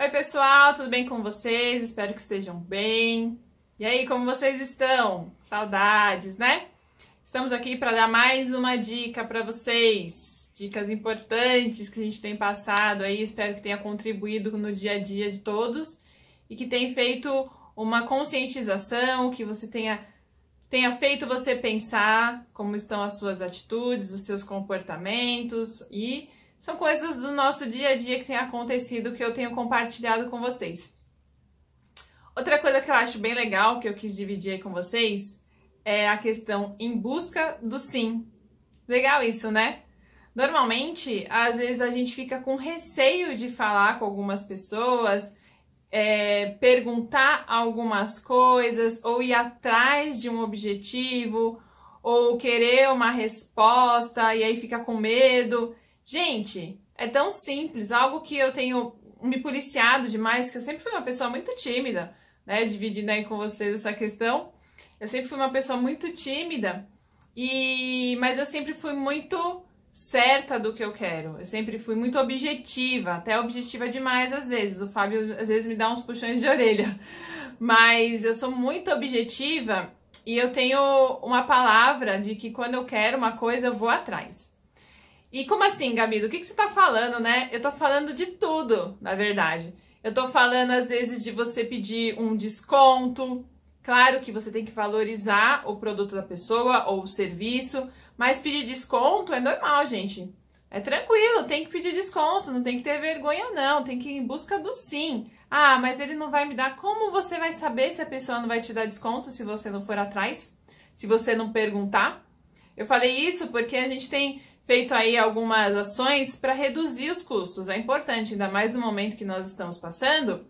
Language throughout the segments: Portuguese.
Oi, pessoal, tudo bem com vocês? Espero que estejam bem. E aí, como vocês estão? Saudades, né? Estamos aqui para dar mais uma dica para vocês. Dicas importantes que a gente tem passado aí, espero que tenha contribuído no dia a dia de todos e que tenha feito uma conscientização, que você tenha tenha feito você pensar como estão as suas atitudes, os seus comportamentos e são coisas do nosso dia a dia que tem acontecido que eu tenho compartilhado com vocês. Outra coisa que eu acho bem legal que eu quis dividir aí com vocês é a questão em busca do sim. Legal isso, né? Normalmente, às vezes a gente fica com receio de falar com algumas pessoas, é, perguntar algumas coisas, ou ir atrás de um objetivo, ou querer uma resposta e aí fica com medo. Gente, é tão simples, algo que eu tenho me policiado demais, que eu sempre fui uma pessoa muito tímida, né? Dividindo aí com vocês essa questão. Eu sempre fui uma pessoa muito tímida, e mas eu sempre fui muito certa do que eu quero. Eu sempre fui muito objetiva, até objetiva demais às vezes. O Fábio às vezes me dá uns puxões de orelha. Mas eu sou muito objetiva e eu tenho uma palavra de que quando eu quero uma coisa, eu vou atrás. E como assim, Gabi? Do que, que você tá falando, né? Eu tô falando de tudo, na verdade. Eu tô falando, às vezes, de você pedir um desconto. Claro que você tem que valorizar o produto da pessoa ou o serviço, mas pedir desconto é normal, gente. É tranquilo, tem que pedir desconto, não tem que ter vergonha, não. Tem que ir em busca do sim. Ah, mas ele não vai me dar. Como você vai saber se a pessoa não vai te dar desconto se você não for atrás? Se você não perguntar? Eu falei isso porque a gente tem feito aí algumas ações para reduzir os custos. É importante, ainda mais no momento que nós estamos passando,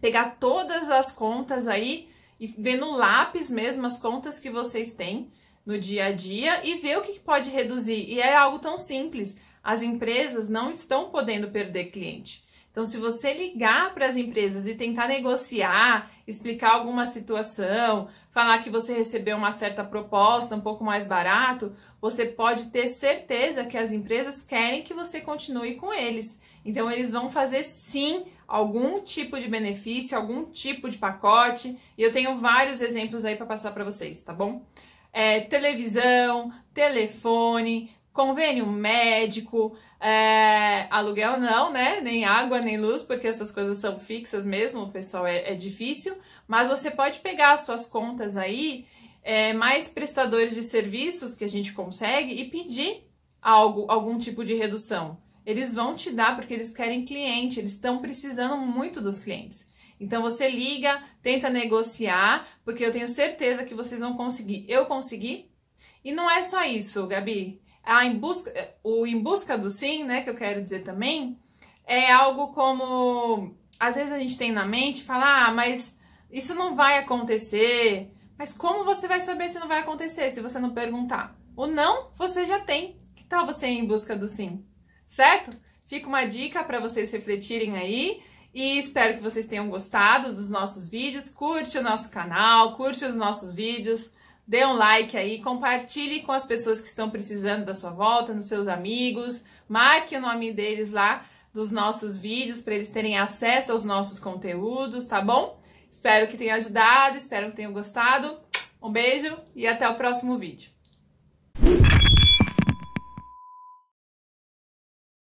pegar todas as contas aí e ver no lápis mesmo as contas que vocês têm no dia a dia e ver o que pode reduzir. E é algo tão simples. As empresas não estão podendo perder cliente. Então, se você ligar para as empresas e tentar negociar, explicar alguma situação, falar que você recebeu uma certa proposta um pouco mais barato, você pode ter certeza que as empresas querem que você continue com eles. Então, eles vão fazer sim algum tipo de benefício, algum tipo de pacote, e eu tenho vários exemplos aí para passar para vocês, tá bom? É, televisão, telefone, convênio médico, é, aluguel não, né? Nem água, nem luz, porque essas coisas são fixas mesmo, pessoal, é, é difícil. Mas você pode pegar as suas contas aí, é, mais prestadores de serviços que a gente consegue e pedir algo, algum tipo de redução. Eles vão te dar porque eles querem cliente, eles estão precisando muito dos clientes. Então você liga, tenta negociar, porque eu tenho certeza que vocês vão conseguir. Eu consegui. E não é só isso, Gabi a em busca, o em busca do sim, né, que eu quero dizer também, é algo como às vezes a gente tem na mente, falar, ah, mas isso não vai acontecer. Mas como você vai saber se não vai acontecer se você não perguntar? O não você já tem. Que tal você ir em busca do sim? Certo? Fica uma dica para vocês refletirem aí e espero que vocês tenham gostado dos nossos vídeos. Curte o nosso canal, curte os nossos vídeos dê um like aí, compartilhe com as pessoas que estão precisando da sua volta, nos seus amigos, marque o nome deles lá dos nossos vídeos para eles terem acesso aos nossos conteúdos, tá bom? Espero que tenha ajudado, espero que tenham gostado. Um beijo e até o próximo vídeo.